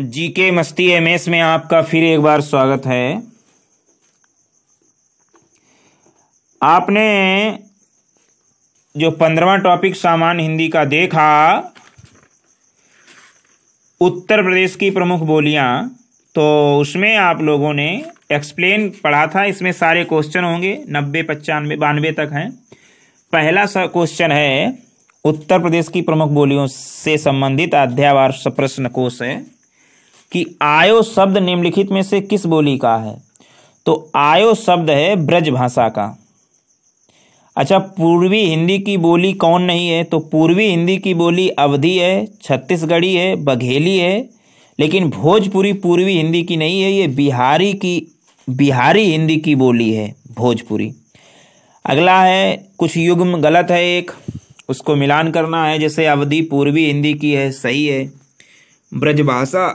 जी के मस्ती M S में आपका फिर एक बार स्वागत है आपने जो पंद्रवा टॉपिक सामान्य हिंदी का देखा उत्तर प्रदेश की प्रमुख बोलियां तो उसमें आप लोगों ने एक्सप्लेन पढ़ा था इसमें सारे क्वेश्चन होंगे नब्बे पचानवे बानवे तक हैं पहला क्वेश्चन है उत्तर प्रदेश की प्रमुख बोलियों से संबंधित अध्यावार प्रश्न कोश है कि आयो शब्द निम्नलिखित में से किस बोली का है तो आयो शब्द है ब्रज भाषा का अच्छा पूर्वी हिंदी की बोली कौन नहीं है तो पूर्वी हिंदी की बोली अवधि है छत्तीसगढ़ी है बघेली है लेकिन भोजपुरी पूर्वी हिंदी की नहीं है ये बिहारी की बिहारी हिंदी की बोली है भोजपुरी अगला है कुछ युग्म गलत है एक उसको मिलान करना है जैसे अवधि पूर्वी हिंदी की है सही है ब्रजभाषा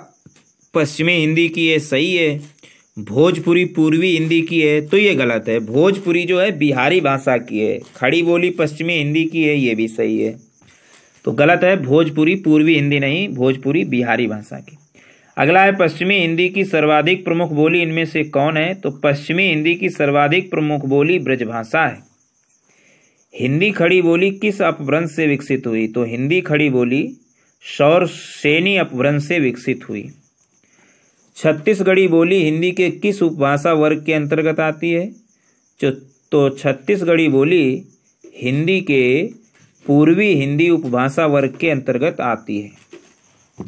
पश्चिमी हिंदी की है सही है भोजपुरी पूर्वी हिंदी की है तो ये गलत है भोजपुरी जो है बिहारी भाषा की है खड़ी बोली पश्चिमी हिंदी की है ये भी सही है तो गलत है भोजपुरी पूर्वी हिंदी नहीं भोजपुरी बिहारी भाषा की अगला है पश्चिमी हिंदी की सर्वाधिक प्रमुख बोली इनमें से कौन है तो पश्चिमी हिंदी की सर्वाधिक प्रमुख बोली ब्रजभाषा है हिंदी खड़ी बोली किस अपभ्रंश से विकसित हुई तो हिंदी खड़ी बोली सौर सेनी अपभ्रंश से विकसित हुई छत्तीसगढ़ी बोली हिंदी के किस उपभाषा वर्ग के अंतर्गत आती है तो छत्तीसगढ़ी बोली हिंदी के पूर्वी हिंदी उपभाषा वर्ग के अंतर्गत आती है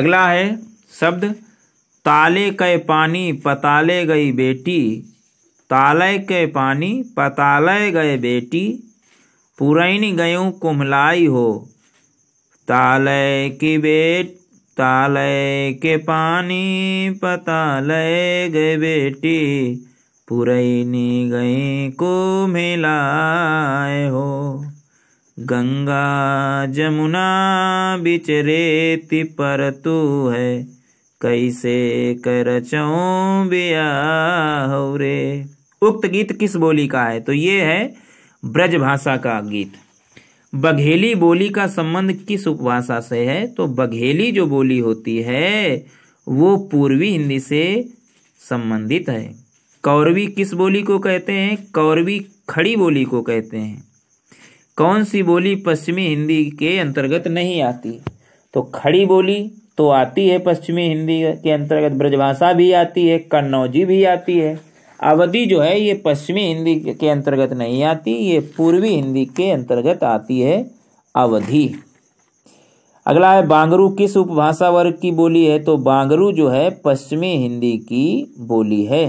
अगला है शब्द ताले के पानी पताले गई बेटी तालय के पानी पतालय गए बेटी पुरैनी गयों कुम्हलाई हो तालय की बेटी तालय के पानी पता लय गए बेटी पुरैनी गई को मिलाए हो गंगा जमुना बिच रेती पर तू है कैसे कर चौ बिया रे उक्त गीत किस बोली का है तो ये है ब्रज भाषा का गीत बघेली बोली का संबंध किस उपभाषा से है तो बघेली जो बोली होती है वो पूर्वी हिंदी से संबंधित है कौरवी किस बोली को कहते हैं कौरवी खड़ी बोली को कहते हैं कौन सी बोली पश्चिमी हिंदी के अंतर्गत नहीं आती तो खड़ी बोली तो आती है पश्चिमी हिंदी के अंतर्गत ब्रजभाषा भी आती है कन्नौजी भी आती है अवधि जो है ये पश्चिमी हिंदी के अंतर्गत नहीं आती ये पूर्वी हिंदी के अंतर्गत आती है अवधि अगला है बांगरू किस उपभाषा वर्ग की बोली है तो बांगरू जो है पश्चिमी हिंदी की बोली है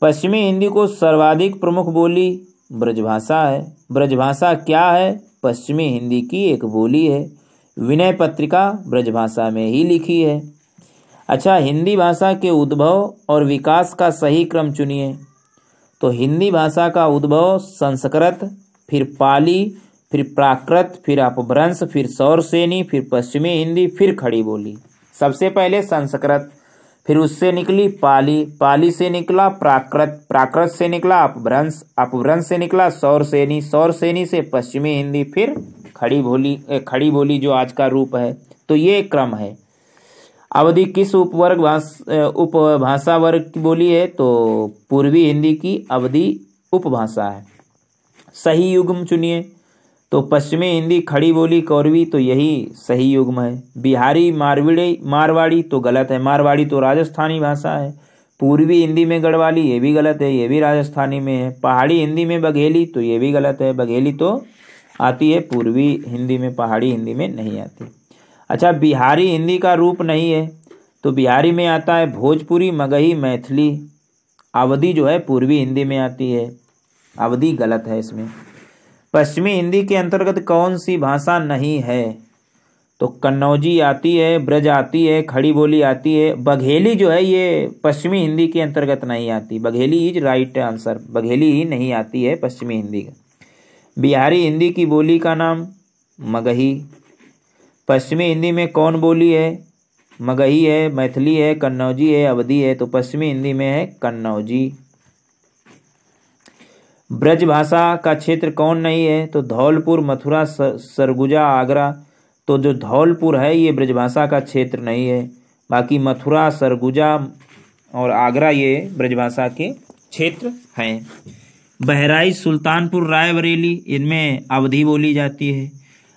पश्चिमी हिंदी को सर्वाधिक प्रमुख बोली ब्रजभाषा है ब्रजभाषा क्या है पश्चिमी हिंदी की एक बोली है विनय पत्रिका ब्रजभाषा में ही लिखी है अच्छा हिंदी भाषा के उद्भव और विकास का सही क्रम चुनिए तो हिंदी भाषा का उद्भव संस्कृत फिर पाली फिर प्राकृत फिर अपभ्रंश फिर सौरसेनी फिर पश्चिमी हिंदी फिर खड़ी बोली सबसे पहले संस्कृत फिर उससे निकली पाली पाली से निकला प्राकृत प्राकृत से निकला अपभ्रंश अपभ्रंश से निकला सौरसेनी सौरसेनी से पश्चिमी हिंदी फिर खड़ी बोली खड़ी बोली जो आज का रूप है तो ये क्रम है अवधि किस उपवर्ग उपभाषा वर्ग की बोली है तो पूर्वी हिंदी की अवधि उपभाषा है सही युग्म चुनिए तो पश्चिमी हिंदी खड़ी बोली कौरवी तो यही सही युग्म है बिहारी मारवाड़ी मारवाड़ी तो गलत है मारवाड़ी तो राजस्थानी भाषा है पूर्वी हिंदी में गढ़वाली ये भी गलत है ये भी राजस्थानी में है पहाड़ी हिंदी में बघेली तो ये भी गलत है बघेली तो आती है पूर्वी हिंदी में पहाड़ी हिंदी में नहीं आती अच्छा बिहारी हिंदी का रूप नहीं है तो बिहारी में आता है भोजपुरी मगही मैथिली अवधि जो है पूर्वी हिंदी में आती है अवधि गलत है इसमें पश्चिमी हिंदी के अंतर्गत कौन सी भाषा नहीं है तो कन्नौजी आती है ब्रज आती है खड़ी बोली आती है बघेली जो है ये पश्चिमी हिंदी के अंतर्गत नहीं आती Bagheli is right answer Bagheli ही नहीं आती है पश्चिमी हिंदी का बिहारी हिंदी की बोली का नाम मगही पश्चिमी हिंदी में कौन बोली है मगही है मैथिली है कन्नौजी है अवधि है तो पश्चिमी हिंदी में है कन्नौजी ब्रज भाषा का क्षेत्र कौन नहीं है तो धौलपुर मथुरा सरगुजा आगरा तो जो धौलपुर है ये ब्रजभाषा का क्षेत्र नहीं है बाकी मथुरा सरगुजा और आगरा ये ब्रजभाषा के क्षेत्र हैं बहराइच सुल्तानपुर रायबरेली इनमें अवधि बोली जाती है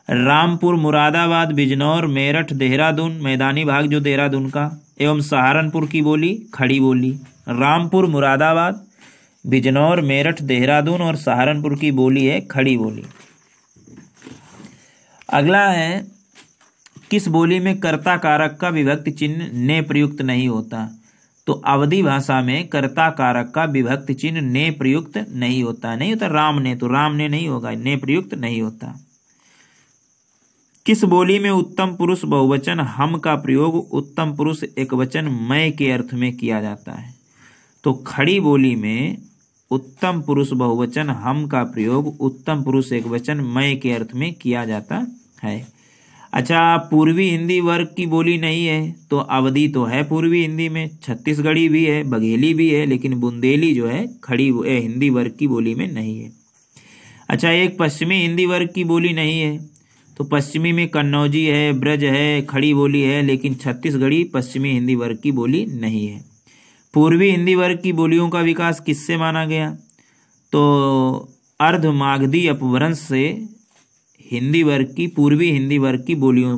रामपुर मुरादाबाद बिजनौर मेरठ देहरादून मैदानी भाग जो देहरादून का एवं सहारनपुर की बोली खड़ी बोली रामपुर मुरादाबाद बिजनौर मेरठ देहरादून और सहारनपुर की बोली है खड़ी बोली अगला है किस बोली में कर्ता कारक का विभक्त चिन्ह ने प्रयुक्त नहीं होता तो अवधि भाषा में कर्ता कारक का विभक्त चिन्ह ने प्रयुक्त नहीं होता नहीं होता राम ने तो राम ने नहीं होगा ने प्रयुक्त नहीं होता किस बोली में उत्तम पुरुष बहुवचन हम का प्रयोग उत्तम पुरुष एक वचन मैं के अर्थ में किया जाता है तो खड़ी बोली में उत्तम पुरुष बहुवचन हम का प्रयोग उत्तम पुरुष एक वचन मैं के अर्थ में किया जाता है अच्छा पूर्वी हिंदी वर्ग की बोली नहीं है तो अवधि तो है पूर्वी हिंदी में छत्तीसगढ़ी भी है बघेली भी है लेकिन बुंदेली जो है खड़ी हिंदी वर्ग की बोली में नहीं है अच्छा एक पश्चिमी हिंदी वर्ग की बोली नहीं है तो पश्चिमी में कन्नौजी है ब्रज है खड़ी बोली है लेकिन छत्तीसगढ़ी पश्चिमी हिंदी वर्ग की बोली नहीं है पूर्वी हिंदी वर्ग की बोलियों का विकास किससे माना गया तो अर्ध मागधी से हिंदी वर्ग की पूर्वी हिंदी वर्ग की बोलियों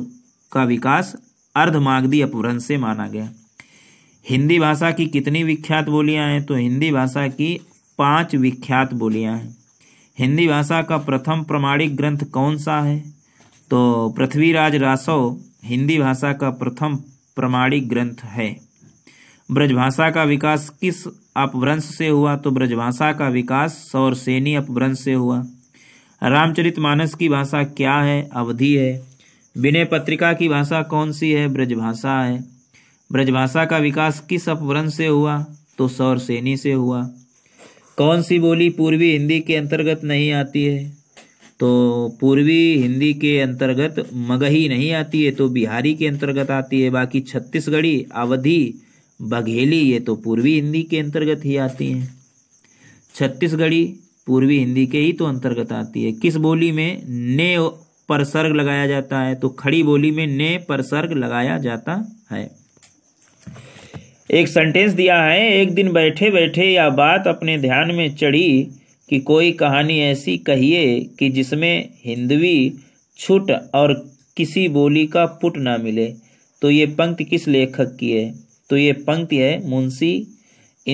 का विकास अर्ध मागधी से माना गया हिंदी भाषा की कितनी विख्यात बोलियां हैं तो हिंदी भाषा की पांच विख्यात बोलियां हैं हिंदी भाषा का प्रथम प्रमाणिक ग्रंथ कौन सा है तो पृथ्वीराज रासव हिंदी भाषा का प्रथम प्रमाणिक ग्रंथ है ब्रजभाषा का विकास किस अपभ्रंश से हुआ तो ब्रजभाषा का विकास सौर सेनी अपभ्रंश से हुआ रामचरित मानस की भाषा क्या है अवधि है विनय पत्रिका की भाषा कौन सी है ब्रजभाषा है ब्रजभाषा का विकास किस अपभ्रंश से हुआ तो सौर सेनी से हुआ कौन सी बोली पूर्वी हिंदी के अंतर्गत नहीं आती है तो पूर्वी हिंदी के अंतर्गत मगही नहीं आती है तो बिहारी के अंतर्गत आती है बाकी छत्तीसगढ़ी अवधि बघेली ये तो पूर्वी हिंदी के अंतर्गत ही आती हैं छत्तीसगढ़ी पूर्वी हिंदी के ही तो अंतर्गत आती है किस बोली में ने परसर्ग लगाया जाता है तो खड़ी बोली में ने परसर्ग लगाया जाता है एक सेंटेंस दिया है एक दिन बैठे बैठे यह बात अपने ध्यान में चढ़ी कि कोई कहानी ऐसी कहिए कि जिसमें हिंदवी छुट और किसी बोली का पुट ना मिले तो ये पंक्ति किस लेखक की है तो ये पंक्ति है मुंशी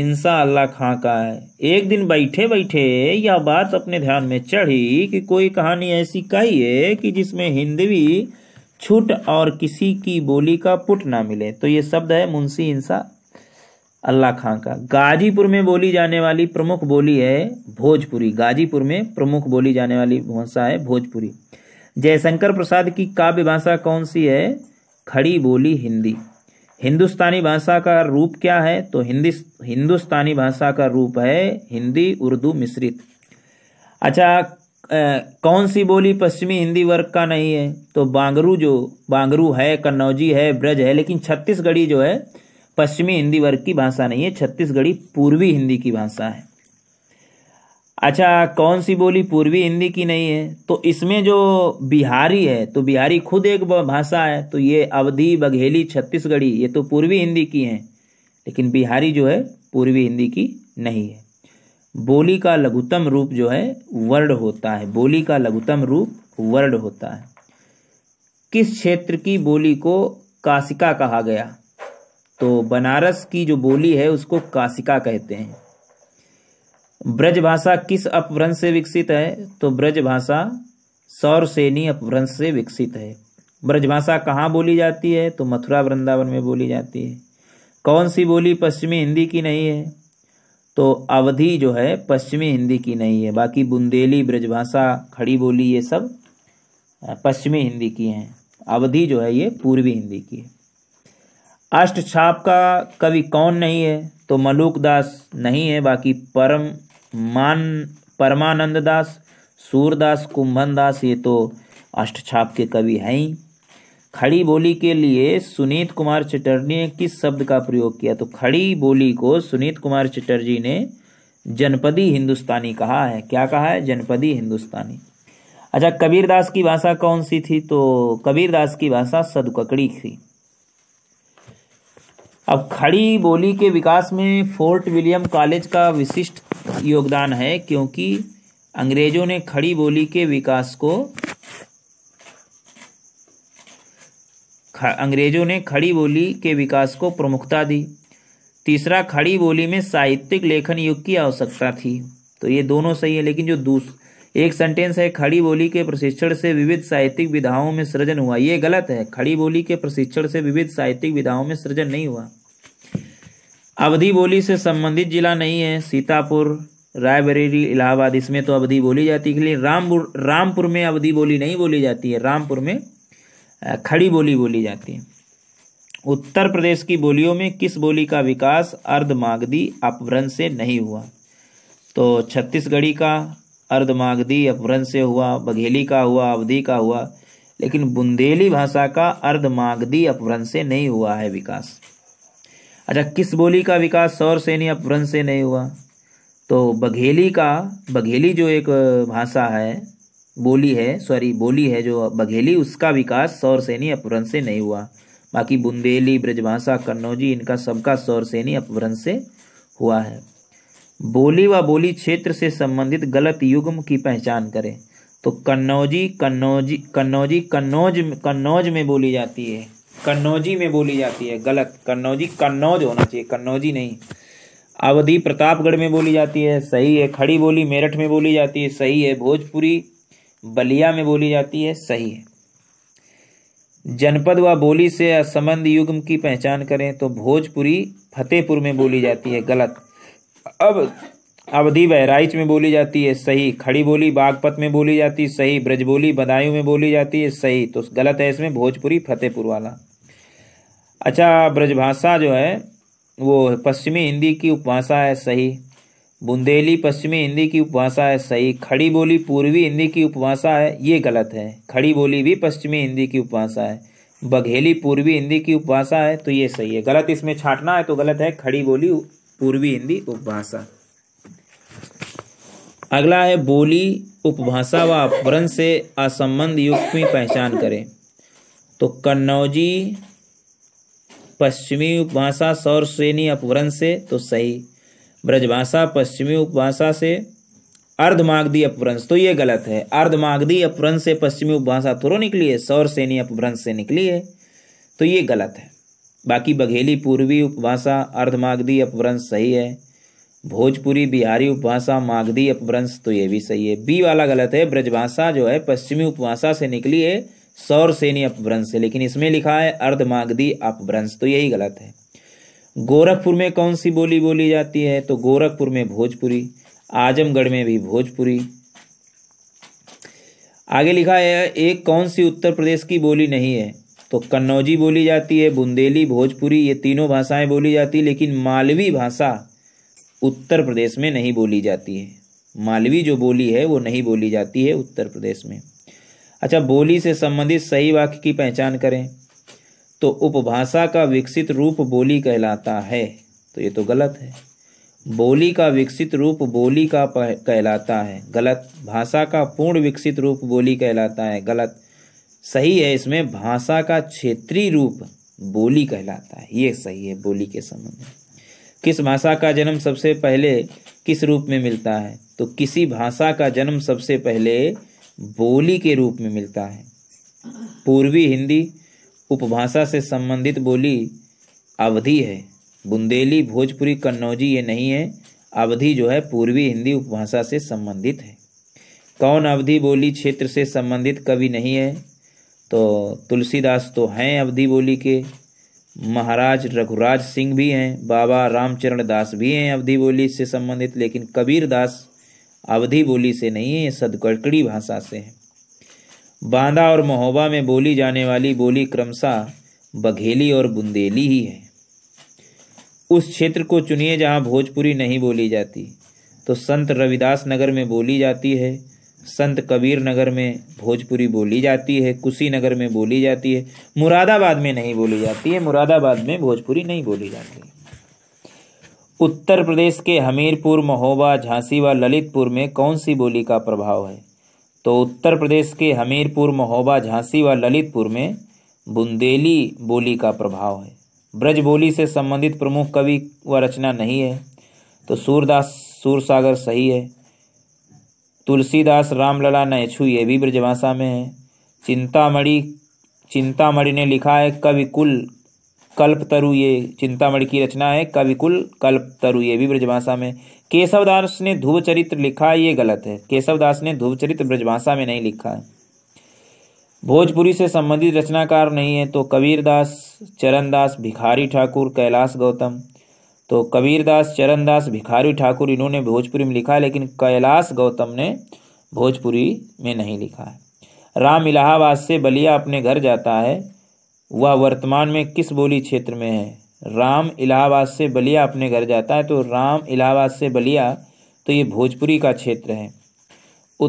इंसा अल्लाह खां का है एक दिन बैठे बैठे यह बात अपने ध्यान में चढ़ी कि कोई कहानी ऐसी कहिए कि जिसमें हिंदवी छुट और किसी की बोली का पुट ना मिले तो ये शब्द है मुंशी इंसा अल्लाह खां का गाजीपुर में बोली जाने वाली प्रमुख बोली है भोजपुरी गाजीपुर में प्रमुख बोली जाने वाली भाषा है भोजपुरी जयशंकर प्रसाद की काव्य भाषा कौन सी है खड़ी बोली हिंदी हिंदुस्तानी भाषा का रूप क्या है तो हिंदी हिंदुस्तानी भाषा का रूप है हिंदी उर्दू मिश्रित अच्छा आ, कौन सी बोली पश्चिमी हिंदी वर्ग का नहीं है तो बांगरू जो बांगरू है कन्नौजी है ब्रज है लेकिन छत्तीसगढ़ी जो है पश्चिमी हिंदी वर्ग की भाषा नहीं है छत्तीसगढ़ी पूर्वी हिंदी की भाषा है अच्छा कौन सी बोली पूर्वी हिंदी की नहीं है तो इसमें जो बिहारी है तो बिहारी खुद एक भाषा है तो ये अवधि बघेली छत्तीसगढ़ी ये तो पूर्वी हिंदी की हैं लेकिन बिहारी जो है पूर्वी हिंदी की नहीं है बोली का लघुतम रूप जो है वर्ड होता है बोली का लघुतम रूप वर्ड होता है किस क्षेत्र की बोली को काशिका कहा गया तो बनारस की जो बोली है उसको कासिका कहते हैं ब्रज भाषा किस अपभ्रंश से विकसित है तो ब्रज भाषा सेनी अपभ्रंश से विकसित है ब्रज भाषा कहाँ बोली जाती है तो मथुरा वृंदावन में बोली जाती है कौन सी बोली पश्चिमी हिंदी की नहीं है तो अवधि जो है पश्चिमी हिंदी की नहीं है बाकी बुंदेली ब्रजभाषा खड़ी बोली ये सब पश्चिमी हिंदी की हैं अवधि जो है ये पूर्वी हिंदी की है अष्ट छाप का कवि कौन नहीं है तो मलूक दास नहीं है बाकी परम मान परमानंद दास सूरदास कुंभन दास ये तो अष्ट छाप के कवि हैं ही खड़ी बोली के लिए सुनीत कुमार चटर्जी ने किस शब्द का प्रयोग किया तो खड़ी बोली को सुनीत कुमार चटर्जी ने जनपदी हिंदुस्तानी कहा है क्या कहा है जनपदी हिंदुस्तानी अच्छा कबीरदास की भाषा कौन सी थी तो कबीरदास की भाषा सदकड़ी थी अब खड़ी बोली के विकास में फोर्ट विलियम कॉलेज का विशिष्ट योगदान है क्योंकि अंग्रेजों ने खड़ी बोली के विकास को अंग्रेजों ने खड़ी बोली के विकास को प्रमुखता दी तीसरा खड़ी बोली में साहित्यिक लेखन युग की आवश्यकता थी तो ये दोनों सही है लेकिन जो दूसरा एक सेंटेंस है खड़ी बोली के प्रशिक्षण से विविध साहित्यिक विधाओं में सृजन हुआ ये गलत है खड़ी बोली के प्रशिक्षण से विविध साहित्यिक विधाओं में सृजन नहीं हुआ अवधि बोली से संबंधित जिला नहीं है सीतापुर रायबरेली इलाहाबाद इसमें तो अवधि बोली जाती है रामपुर रामपुर में अवधि बोली नहीं बोली जाती है रामपुर में खड़ी बोली बोली जाती है उत्तर प्रदेश की बोलियों में किस बोली का विकास अर्धमागदी अपभ्रंश से नहीं हुआ तो छत्तीसगढ़ी का अर्धमागधी अपभ्रंश से हुआ बघेली का हुआ अवधि का हुआ लेकिन बुंदेली भाषा का अर्धमागधी अपभ्रंश से नहीं हुआ है विकास अच्छा किस बोली का विकास सौर सैनी अपभ्रंश से नहीं हुआ तो बघेली का बघेली जो एक भाषा है बोली है सॉरी बोली है जो बघेली उसका विकास सौर सैनी अपभ्रंश से नहीं हुआ बाकी बुंदेली ब्रजभाषा कन्नौजी इनका सबका सौर सैनी अपभ्रंश से हुआ है बोली व बोली क्षेत्र से संबंधित गलत युग्म की पहचान करें तो कन्नौजी कन्नौजी कन्नौजी कन्नौज कन्नौज में बोली जाती है कन्नौजी में बोली जाती है गलत कन्नौजी कन्नौज होना चाहिए कन्नौजी नहीं अवधि प्रतापगढ़ में बोली जाती है सही है खड़ी बोली मेरठ में बोली जाती है सही है भोजपुरी बलिया में बोली जाती है सही है जनपद व बोली से असंबंध युग्म की पहचान करें तो भोजपुरी फतेहपुर में बोली जाती है गलत अब अवधि बहराइच में बोली जाती है सही खड़ी बोली बागपत में बोली जाती है सही ब्रज बोली बदायूं में बोली जाती है सही तो गलत है इसमें भोजपुरी फतेहपुर वाला अच्छा ब्रजभाषा जो है वो पश्चिमी हिंदी की उपभाषा है सही बुंदेली पश्चिमी हिंदी की उपभाषा है सही खड़ी बोली पूर्वी हिंदी की उपभाषा है ये गलत है खड़ी बोली भी पश्चिमी हिंदी की उपभाषा है बघेली पूर्वी हिंदी की उपभाषा है तो ये सही है गलत इसमें छाटना है तो गलत है खड़ी बोली पूर्वी हिंदी उपभाषा अगला है बोली उपभाषा व अपभ्रंश से असंबंध युक्त में पहचान करें तो कन्नौजी पश्चिमी उपभाषा सौर श्रेणी अपभ्रंश से तो सही ब्रजभाषा पश्चिमी उपभाषा से अर्धमागधी अपभ्रंश तो ये गलत है अर्धमागधी अपभ्रंश से पश्चिमी उपभाषा थोड़ो निकली है सौर श्रेणी अपभ्रंश से निकली है तो ये गलत है बाकी बघेली पूर्वी उपभाषा अर्धमागधी अपभ्रंश सही है भोजपुरी बिहारी उपभाषा मागधी अपभ्रंश तो ये भी सही है बी वाला गलत है ब्रजभाषा जो है पश्चिमी उपभाषा से निकली है सौर सेनी अपभ्रंश से लेकिन इसमें लिखा है अर्धमागधी अपभ्रंश तो यही गलत है गोरखपुर में कौन सी बोली बोली जाती है तो गोरखपुर में भोजपुरी आजमगढ़ में भी भोजपुरी आगे लिखा है एक कौन सी उत्तर प्रदेश की बोली नहीं है तो कन्नौजी बोली जाती है बुंदेली भोजपुरी ये तीनों भाषाएं बोली जाती है लेकिन मालवी भाषा उत्तर प्रदेश में नहीं बोली जाती है मालवी जो बोली है वो नहीं बोली जाती है उत्तर प्रदेश में अच्छा बोली से संबंधित सही वाक्य की पहचान करें तो उपभाषा का विकसित रूप बोली कहलाता है तो ये तो गलत है बोली का विकसित रूप बोली का कहलाता है गलत भाषा का पूर्ण विकसित रूप बोली कहलाता है गलत सही है इसमें भाषा का क्षेत्रीय रूप बोली कहलाता है ये सही है बोली के संबंध में किस भाषा का जन्म सबसे पहले किस रूप में मिलता है तो किसी भाषा का जन्म सबसे पहले बोली के रूप में मिलता है पूर्वी हिंदी उपभाषा से संबंधित बोली अवधि है बुंदेली भोजपुरी कन्नौजी ये नहीं है अवधि जो है पूर्वी हिंदी उपभाषा से संबंधित है कौन अवधि बोली क्षेत्र से संबंधित कवि नहीं है तो तुलसीदास तो हैं अवधि बोली के महाराज रघुराज सिंह भी हैं बाबा रामचरण दास भी हैं अवधि बोली से संबंधित लेकिन कबीर दास अवधि बोली से नहीं है सदकड़कड़ी भाषा से है बांदा और महोबा में बोली जाने वाली बोली क्रमशः बघेली और बुंदेली ही है उस क्षेत्र को चुनिए जहाँ भोजपुरी नहीं बोली जाती तो संत रविदास नगर में बोली जाती है संत कबीर नगर में भोजपुरी बोली जाती है कुशीनगर में बोली जाती है मुरादाबाद में नहीं बोली जाती है मुरादाबाद में भोजपुरी नहीं बोली जाती उत्तर प्रदेश के हमीरपुर महोबा झांसी व ललितपुर में कौन सी बोली का प्रभाव है तो उत्तर प्रदेश के हमीरपुर महोबा झांसी व ललितपुर में बुंदेली बोली का प्रभाव है ब्रज बोली से संबंधित प्रमुख कवि व रचना नहीं है तो सूरदास सूरसागर सही है तुलसीदास रामलला छू ये भी ब्रजभाषा में है चिंतामणि चिंतामणि ने लिखा है कवि कुल कल्प तरु ये चिंतामणि की रचना है कवि कुल कल्प तरु ये भी ब्रजभाषा में केशवदास ने ध्रुव चरित्र लिखा है ये गलत है केशवदास ने ध्रुव चरित्र ब्रजभाषा में नहीं लिखा है भोजपुरी से संबंधित रचनाकार नहीं है तो कबीरदास चरणदास भिखारी ठाकुर कैलाश गौतम तो कबीरदास चरणदास भिखारी ठाकुर इन्होंने भोजपुरी में लिखा है लेकिन कैलाश गौतम ने भोजपुरी में नहीं लिखा है राम इलाहाबाद से बलिया अपने घर जाता है वह वर्तमान में किस बोली क्षेत्र में है राम इलाहाबाद से बलिया अपने घर जाता है तो राम इलाहाबाद से बलिया तो ये भोजपुरी का क्षेत्र है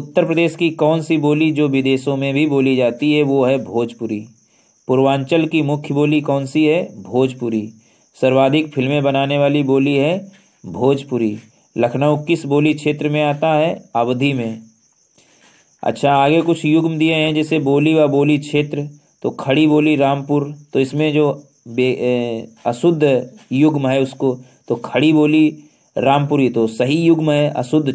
उत्तर प्रदेश की कौन सी बोली जो विदेशों में भी बोली जाती है वो है भोजपुरी पूर्वांचल की मुख्य बोली कौन सी है भोजपुरी सर्वाधिक फिल्में बनाने वाली बोली है भोजपुरी लखनऊ किस बोली क्षेत्र में आता है अवधि में अच्छा आगे कुछ युग्म दिए हैं जैसे बोली व बोली क्षेत्र तो खड़ी बोली रामपुर तो इसमें जो ए, अशुद्ध युग्म है उसको तो खड़ी बोली रामपुरी तो सही युग्म है अशुद्ध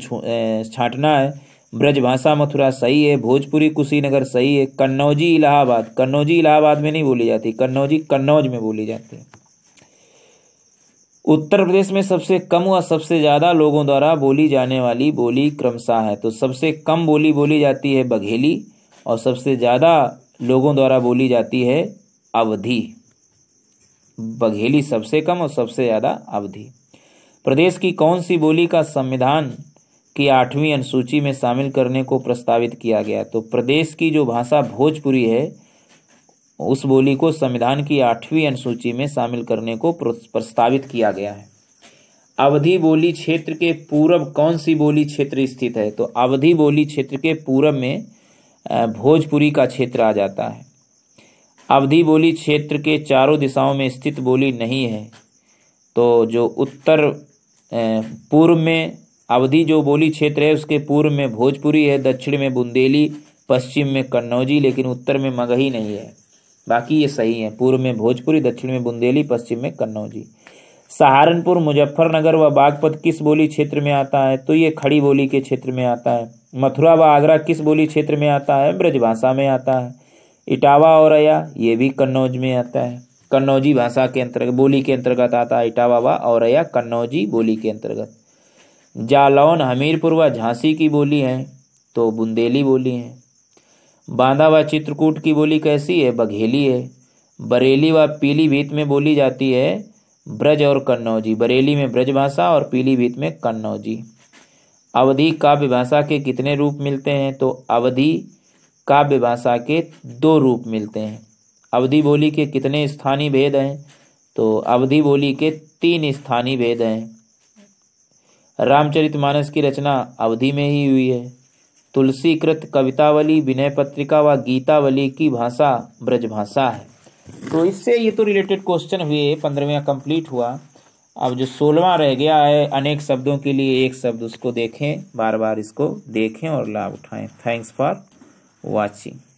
छाटना है ब्रजभाषा मथुरा सही है भोजपुरी कुशीनगर सही है कन्नौजी इलाहाबाद कन्नौजी इलाहाबाद में नहीं बोली जाती कन्नौजी कन्नौज में बोली जाती है उत्तर प्रदेश में सबसे कम व सबसे ज़्यादा लोगों द्वारा बोली जाने वाली बोली क्रमशः है तो सबसे कम बोली बोली जाती है बघेली और सबसे ज़्यादा लोगों द्वारा बोली जाती है अवधि बघेली सबसे कम और सबसे ज़्यादा अवधि प्रदेश की कौन सी बोली का संविधान की आठवीं अनुसूची में शामिल करने को प्रस्तावित किया गया तो प्रदेश की जो भाषा भोजपुरी है उस बोली को संविधान की आठवीं अनुसूची में शामिल करने को प्रस्तावित किया गया है अवधि बोली क्षेत्र के पूरब कौन सी बोली क्षेत्र स्थित है तो अवधि बोली क्षेत्र के पूरब में भोजपुरी का क्षेत्र आ जाता है अवधि बोली क्षेत्र के चारों दिशाओं में स्थित बोली नहीं है तो जो उत्तर पूर्व में अवधि जो बोली क्षेत्र है उसके पूर्व में भोजपुरी है दक्षिण में बुंदेली पश्चिम में कन्नौजी लेकिन उत्तर में मगही नहीं है बाकी ये सही है पूर्व में भोजपुरी दक्षिण में बुंदेली पश्चिम में कन्नौजी सहारनपुर मुजफ्फरनगर व बागपत किस बोली क्षेत्र में आता है तो ये खड़ी बोली के क्षेत्र में आता है मथुरा व आगरा किस बोली क्षेत्र में आता है ब्रजभाषा में आता है इटावा और अया ये भी कन्नौज में आता है कन्नौजी भाषा के अंतर्गत बोली के अंतर्गत आता है इटावा व और अया कन्नौजी बोली के अंतर्गत जालौन हमीरपुर व झांसी की बोली है तो बुंदेली बोली है बांदा व चित्रकूट की बोली कैसी है बघेली है बरेली व पीलीभीत में बोली जाती है ब्रज और कन्नौजी बरेली में ब्रज भाषा और पीलीभीत में कन्नौजी अवधि काव्य भाषा के कितने रूप मिलते हैं तो अवधि काव्य भाषा के दो रूप मिलते हैं अवधि बोली के कितने स्थानीय भेद हैं तो अवधि बोली के तीन स्थानीय भेद हैं रामचरितमानस की रचना अवधि में ही हुई है तुलसीकृत कवितावली विनय पत्रिका व गीतावली की भाषा ब्रजभाषा है तो इससे ये तो रिलेटेड क्वेश्चन हुए पंद्रहवें कंप्लीट हुआ अब जो सोलवा रह गया है अनेक शब्दों के लिए एक शब्द उसको देखें बार बार इसको देखें और लाभ उठाएं थैंक्स फॉर वॉचिंग